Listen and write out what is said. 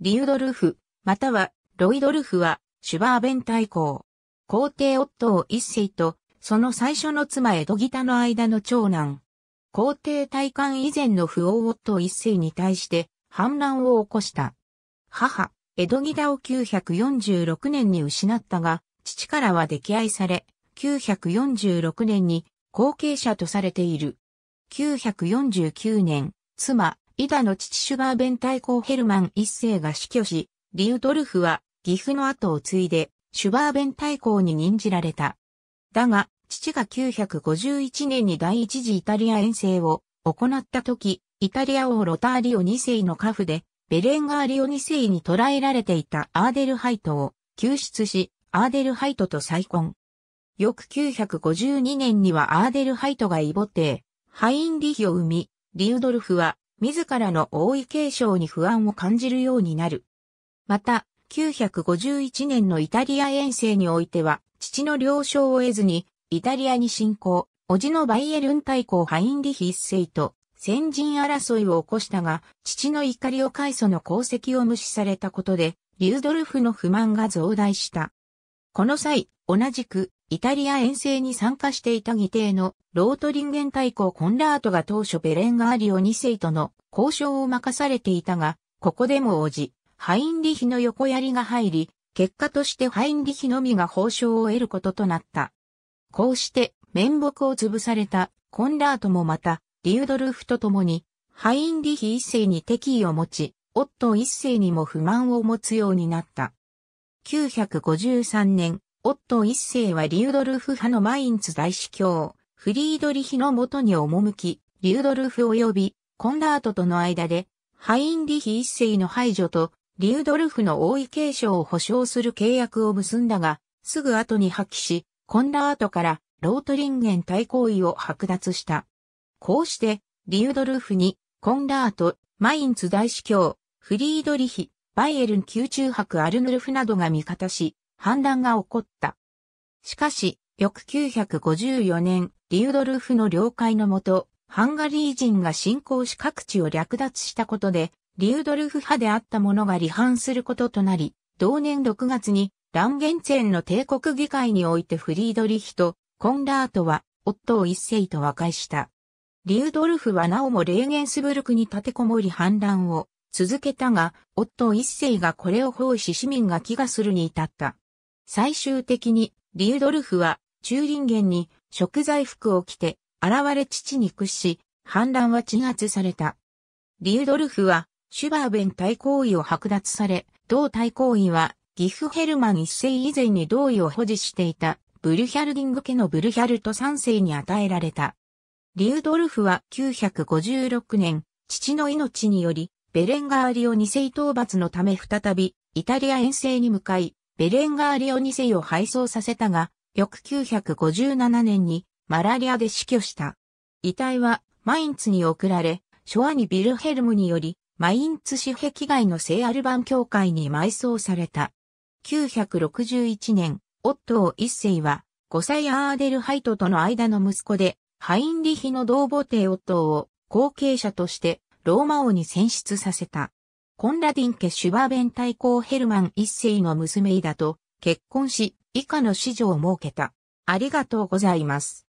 リュードルフ、またはロイドルフはシュバーベン大公。皇帝オットー一世と、その最初の妻エドギタの間の長男。皇帝大官以前の不王オットー一世に対して反乱を起こした。母、エドギタを946年に失ったが、父からは溺愛され、946年に後継者とされている。949年、妻、イダの父シュバーベン大公ヘルマン一世が死去し、リュードルフは義父の後を継いで、シュバーベン大公に任じられた。だが、父が951年に第一次イタリア遠征を行った時、イタリア王ロターリオ2世の家父で、ベレンガーリオ2世に捕らえられていたアーデルハイトを救出し、アーデルハイトと再婚。翌952年にはアーデルハイトが異母帝、ハインリヒを生み、リュードルフは自らの王位継承に不安を感じるようになる。また、951年のイタリア遠征においては、父の了承を得ずに、イタリアに侵攻、叔父のバイエルン大公ハインリヒ一世と、先人争いを起こしたが、父の怒りを返すの功績を無視されたことで、リュードルフの不満が増大した。この際、同じく、イタリア遠征に参加していた議定のロートリンゲン大公コンラートが当初ベレンガーリオ2世との交渉を任されていたが、ここでも応じ、ハインリヒの横槍が入り、結果としてハインリヒのみが報奨を得ることとなった。こうして面目を潰されたコンラートもまた、リュードルフと共に、ハインリヒ一世に敵意を持ち、オットー一世にも不満を持つようになった。953年、オットー一世はリュードルフ派のマインツ大司教、フリードリヒのもとに赴き、リュードルフ及びコンラートとの間で、ハインリヒ一世の排除と、リュードルフの王位継承を保障する契約を結んだが、すぐ後に破棄し、コンラートからロートリンゲン対行為を剥奪した。こうして、リュードルフに、コンラート、マインツ大司教、フリードリヒ、バイエルン宮中博アルヌルフなどが味方し、反乱が起こった。しかし、翌954年、リュードルフの了解のもと、ハンガリー人が侵攻し各地を略奪したことで、リュードルフ派であった者が離反することとなり、同年6月にランゲンツェンの帝国議会においてフリードリヒとコンラートは夫を一世と和解した。リュードルフはなおもレーゲンスブルクに立てこもり反乱を続けたが、夫一世がこれを奉仕し市民が気がするに至った。最終的にリュードルフは中林ンに食材服を着て現れ父に屈し、反乱は鎮圧された。リュードルフはシュバーベン対行為を剥奪され、同対行為はギフヘルマン一世以前に同意を保持していたブルヒャルディング家のブルヒャルト三世に与えられた。リュードルフは956年、父の命により、ベレンガーリオ二世討伐のため再び、イタリア遠征に向かい、ベレンガーリオ2世を敗走させたが、翌957年にマラリアで死去した。遺体はマインツに送られ、ショアにビルヘルムにより、マインツ紙壁外の聖アルバン教会に埋葬された。961年、オットー一世は、5歳アーデルハイトとの間の息子で、ハインリヒの同母帝オットーを後継者としてローマ王に選出させた。コンラディン家シュバーベン大公ヘルマン一世の娘イダと結婚し、以下の子女を設けた。ありがとうございます。